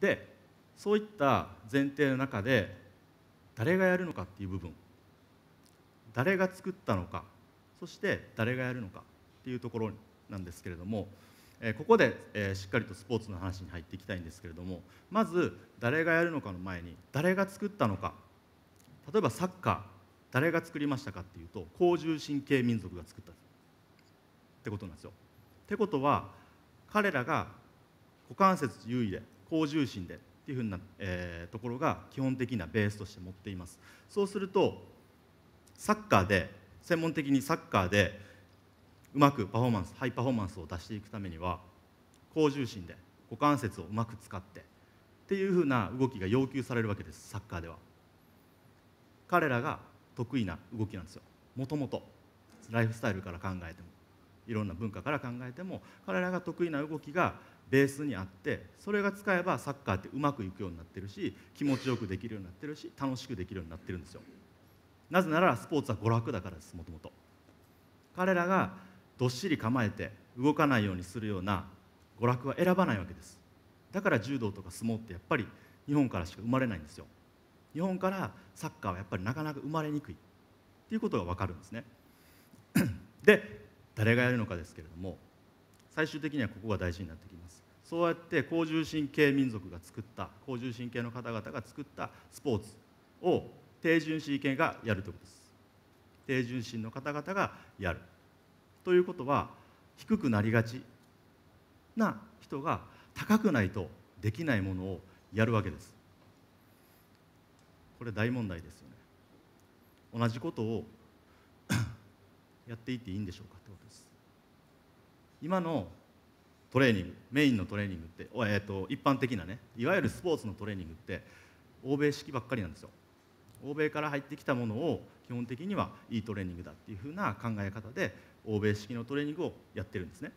でそういった前提の中で誰がやるのかっていう部分誰が作ったのかそして誰がやるのかっていうところなんですけれどもここでしっかりとスポーツの話に入っていきたいんですけれどもまず誰がやるのかの前に誰が作ったのか例えばサッカー誰が作りましたかっていうと高重神経民族が作ったってことなんですよ。ってことは彼らが股関節優位で高重心でっていうふうな、えー、ところが基本的なベースとして持っていますそうするとサッカーで専門的にサッカーでうまくパフォーマンスハイパフォーマンスを出していくためには高重心で股関節をうまく使ってっていうふうな動きが要求されるわけですサッカーでは彼らが得意な動きなんですよもともとライフスタイルから考えてもいろんな文化から考えても彼らが得意な動きがベースにあってそれが使えばサッカーってうまくいくようになってるし気持ちよくできるようになってるし楽しくできるようになってるんですよなぜならスポーツは娯楽だからですもともと彼らがどっしり構えて動かないようにするような娯楽は選ばないわけですだから柔道とか相撲ってやっぱり日本からしか生まれないんですよ日本からサッカーはやっぱりなかなか生まれにくいっていうことが分かるんですね で誰がやるのかですけれども最終的にはここが大事になってきますそうやって高重神経民族が作った高重神経の方々が作ったスポーツを低純神系がやるということです低純心の方々がやるということは低くなりがちな人が高くないとできないものをやるわけですこれ大問題ですよね同じことを やっていっていいんでしょうかってことです今のトレーニングメインのトレーニングって、えーと、一般的なねいわゆるスポーツのトレーニングって欧米式ばっかりなんですよ欧米から入ってきたものを基本的にはいいトレーニングだっていうふうな考え方で欧米式のトレーニングをやってるんですね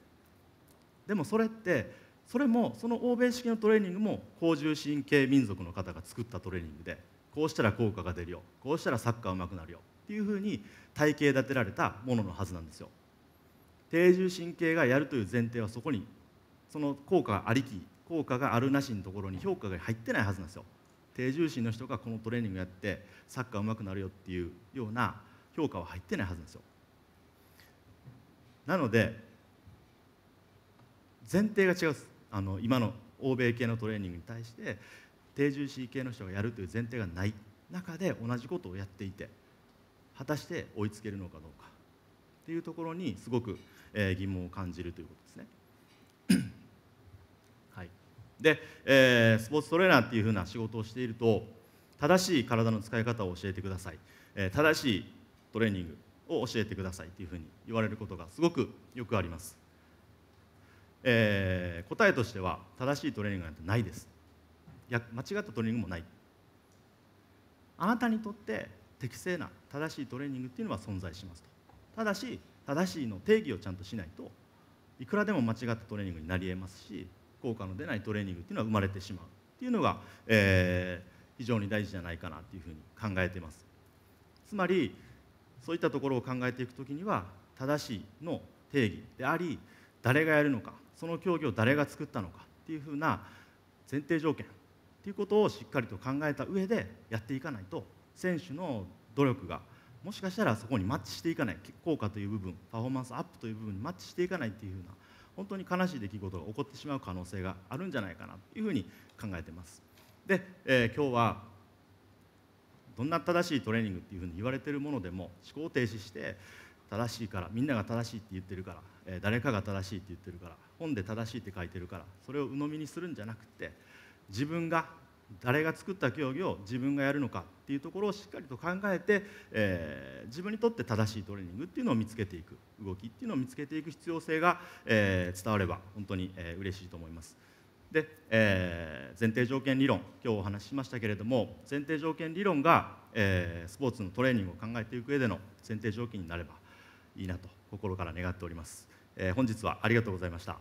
でもそれってそれもその欧米式のトレーニングも高重神経民族の方が作ったトレーニングでこうしたら効果が出るよこうしたらサッカーうまくなるよっていうふうに体系立てられたもののはずなんですよ定住神経がやるという前提はそこにその効果ありき効果があるなしのところに評価が入ってないはずなんですよ低重心の人がこのトレーニングやってサッカーうまくなるよっていうような評価は入ってないはずなんですよなので前提が違うあの今の欧米系のトレーニングに対して低重心系の人がやるという前提がない中で同じことをやっていて果たして追いつけるのかどうかっていうところにすごく、え疑問を感じるということですね。はい、で、えー、スポーツトレーナーっていうふうな仕事をしていると正しい体の使い方を教えてください、えー、正しいトレーニングを教えてくださいっていうふうに言われることがすごくよくあります。えー、答えとしては正しいトレーニングなんてないですいや間違ったトレーニングもないあなたにとって適正な正しいトレーニングっていうのは存在しますとただし正しいの定義をちゃんとしないといくらでも間違ったトレーニングになりえますし効果の出ないトレーニングっていうのは生まれてしまうっていうのが、えー、非常に大事じゃないかなっていうふうに考えていますつまりそういったところを考えていく時には正しいの定義であり誰がやるのかその競技を誰が作ったのかっていうふうな前提条件っていうことをしっかりと考えた上でやっていかないと選手の努力がもしかしたらそこにマッチしていかない効果という部分パフォーマンスアップという部分にマッチしていかないっていうふうな本当に悲しい出来事が起こってしまう可能性があるんじゃないかなというふうに考えてます。で、えー、今日はどんな正しいトレーニングっていうふうに言われてるものでも思考停止して正しいからみんなが正しいって言ってるから、えー、誰かが正しいって言ってるから本で正しいって書いてるからそれを鵜呑みにするんじゃなくて自分が誰が作った競技を自分がやるのかっていうところをしっかりと考えて、えー、自分にとって正しいトレーニングっていうのを見つけていく動きっていうのを見つけていく必要性が、えー、伝われば本当に、えー、嬉しいと思います。で、えー、前提条件理論今日お話ししましたけれども前提条件理論が、えー、スポーツのトレーニングを考えていく上での前提条件になればいいなと心から願っております、えー、本日はありがとうございました